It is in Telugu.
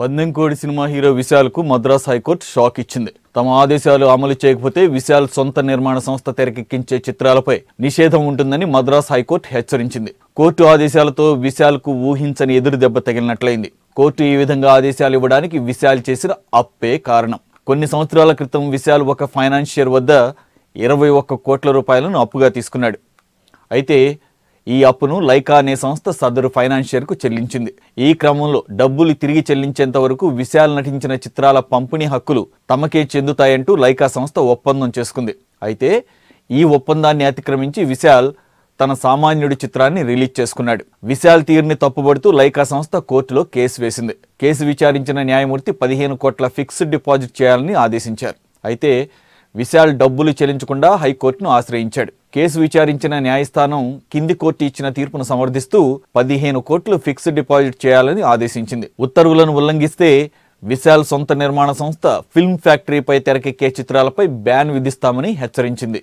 పందెంకోడి సినిమా హీరో విశాల్కు మద్రాస్ హైకోర్టు షాక్ ఇచ్చింది తమ ఆదేశాలు అమలు చేయకపోతే విశాల్ సొంత నిర్మాణ సంస్థ తెరకెక్కించే చిత్రాలపై నిషేధం ఉంటుందని మద్రాస్ హైకోర్టు హెచ్చరించింది కోర్టు ఆదేశాలతో విశాల్కు ఊహించని ఎదురు దెబ్బ తగిలినట్లయింది కోర్టు ఈ విధంగా ఆదేశాలు ఇవ్వడానికి విశాల్ చేసిన అప్పే కారణం కొన్ని సంవత్సరాల క్రితం విశాల్ ఒక ఫైనాన్షియర్ వద్ద ఇరవై ఒక్క కోట్ల రూపాయలను అప్పుగా తీసుకున్నాడు అయితే ఈ అప్పును లైకా అనే సంస్థ సదరు ఫైనాన్షియర్కు చెల్లించింది ఈ క్రమంలో డబ్బులు తిరిగి చెల్లించేంత వరకు విశాల్ నటించిన చిత్రాల పంపిణీ హక్కులు తమకే చెందుతాయంటూ లైకా సంస్థ ఒప్పందం చేసుకుంది అయితే ఈ ఒప్పందాన్ని అతిక్రమించి విశాల్ తన సామాన్యుడి చిత్రాన్ని రిలీజ్ చేసుకున్నాడు విశాల్ తీరుని తప్పుబడుతూ లైకా సంస్థ కోర్టులో కేసు వేసింది కేసు విచారించిన న్యాయమూర్తి పదిహేను కోట్ల ఫిక్స్డ్ డిపాజిట్ చేయాలని ఆదేశించారు అయితే విశాల్ డబ్బులు చెల్లించకుండా హైకోర్టును ఆశ్రయించాడు కేసు విచారించిన న్యాయస్థానం కింది కోర్టు ఇచ్చిన తీర్పును సమర్థిస్తూ పదిహేను కోట్లు ఫిక్స్డ్ డిపాజిట్ చేయాలని ఆదేశించింది ఉత్తర్వులను ఉల్లంఘిస్తే విశాల్ సొంత నిర్మాణ సంస్థ ఫిల్మ్ ఫ్యాక్టరీపై తెరకెక్కే చిత్రాలపై బ్యాన్ విధిస్తామని హెచ్చరించింది